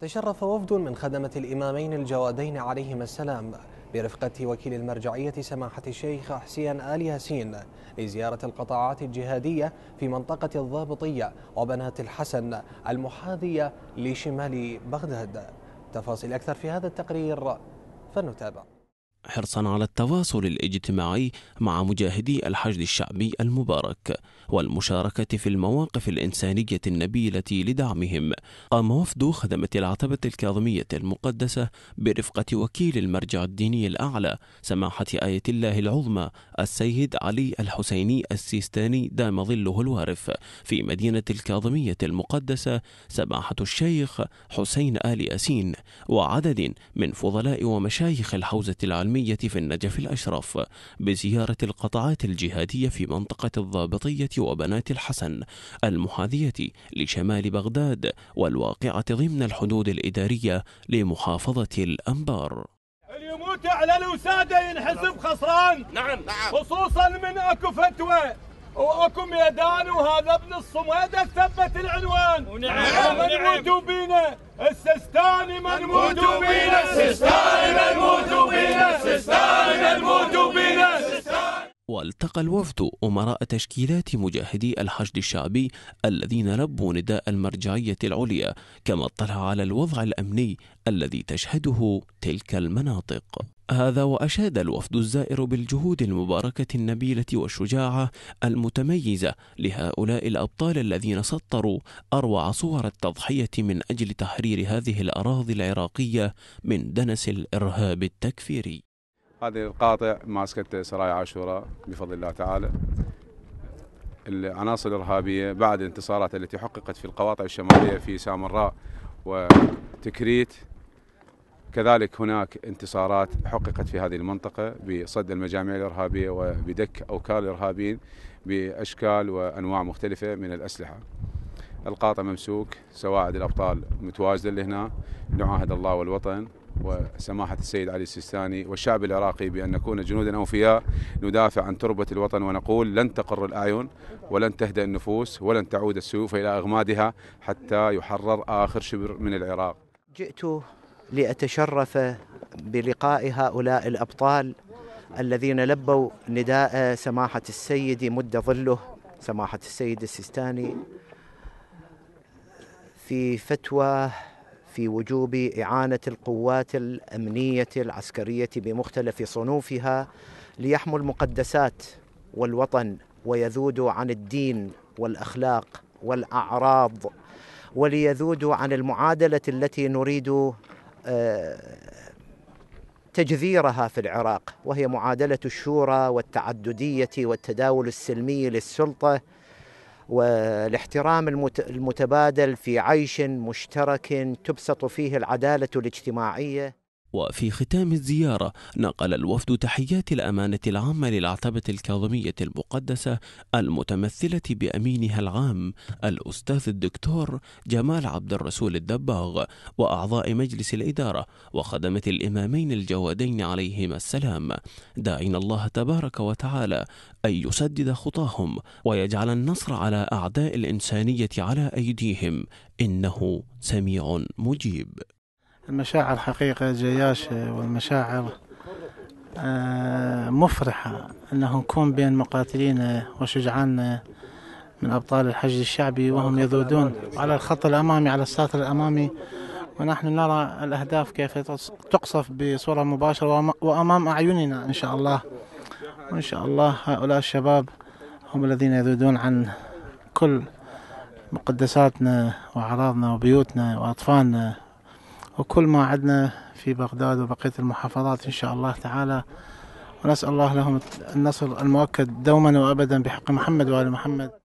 تشرف وفد من خدمة الإمامين الجوادين عليهما السلام برفقة وكيل المرجعية سماحة الشيخ حسين آل ياسين لزيارة القطاعات الجهادية في منطقة الضابطية وبنات الحسن المحاذية لشمال بغداد تفاصيل أكثر في هذا التقرير فنتابع حرصا على التواصل الاجتماعي مع مجاهدي الحشد الشعبي المبارك والمشاركة في المواقف الإنسانية النبيلة لدعمهم قام وفد خدمة العتبة الكاظمية المقدسة برفقة وكيل المرجع الديني الأعلى سماحة آية الله العظمى السيد علي الحسيني السيستاني دام ظله الوارف في مدينة الكاظمية المقدسة سماحة الشيخ حسين آل ياسين وعدد من فضلاء ومشايخ الحوزة العلمية العلمية في النجف الأشرف بزيارة القطاعات الجهادية في منطقة الضابطية وبنات الحسن المحاذية لشمال بغداد والواقعة ضمن الحدود الإدارية لمحافظة الأنبار اليموت على الوسادة ينحسب خسران نعم نعم خصوصا من أكو فتوى واكو ميدان وهذا ابن الصميدة ثبت العنوان ونعم ونعم السيستاني منموت بينا السيستاني منموت بينا من منموت والتقى الوفد أمراء تشكيلات مجاهدي الحشد الشعبي الذين لبوا نداء المرجعية العليا كما اطلع على الوضع الأمني الذي تشهده تلك المناطق هذا وأشاد الوفد الزائر بالجهود المباركة النبيلة والشجاعة المتميزة لهؤلاء الأبطال الذين سطروا أروع صور التضحية من أجل تحرير هذه الأراضي العراقية من دنس الإرهاب التكفيري هذه القاطع ماسكة سرايا عاشوراء بفضل الله تعالى العناصر الإرهابية بعد الانتصارات التي حققت في القواطع الشمالية في سامراء وتكريت كذلك هناك انتصارات حققت في هذه المنطقة بصد المجاميع الإرهابية وبدك أوكال الإرهابيين بأشكال وأنواع مختلفة من الأسلحة القاطع ممسوك سواعد الأبطال متواجدة لهنا نعاهد الله والوطن وسماحة السيد علي السيستاني والشعب العراقي بأن نكون جنودا أوفياء ندافع عن تربة الوطن ونقول لن تقر الأعين ولن تهدأ النفوس ولن تعود السيوف إلى أغمادها حتى يحرر آخر شبر من العراق جئت لأتشرف بلقاء هؤلاء الأبطال الذين لبوا نداء سماحة السيد مد ظله سماحة السيد السيستاني في فتوى في وجوب إعانة القوات الأمنية العسكرية بمختلف صنوفها ليحموا المقدسات والوطن ويذودوا عن الدين والأخلاق والأعراض وليذودوا عن المعادلة التي نريد آه، تجذيرها في العراق وهي معادلة الشورى والتعددية والتداول السلمي للسلطة والاحترام المتبادل في عيش مشترك تبسط فيه العداله الاجتماعيه وفي ختام الزيارة نقل الوفد تحيات الأمانة العامة للعتبة الكاظمية المقدسة المتمثلة بأمينها العام الأستاذ الدكتور جمال عبد الرسول الدباغ وأعضاء مجلس الإدارة وخدمة الإمامين الجوادين عليهما السلام داعين الله تبارك وتعالى أن يسدد خطاهم ويجعل النصر على أعداء الإنسانية على أيديهم إنه سميع مجيب المشاعر حقيقة جياشة آه، والمشاعر آه، مفرحة أنه نكون بين مقاتلينا آه، وشجعاننا من أبطال الحشد الشعبي وهم يذودون على الخط الأمامي على الساتر الأمامي ونحن نرى الأهداف كيف تقصف بصورة مباشرة وأمام أعيننا إن شاء الله وإن شاء الله هؤلاء الشباب هم الذين يذودون عن كل مقدساتنا وأعراضنا وبيوتنا وأطفالنا وكل ما عدنا في بغداد وبقية المحافظات إن شاء الله تعالى ونسأل الله لهم النصر المؤكد دوما وأبدا بحق محمد وآل محمد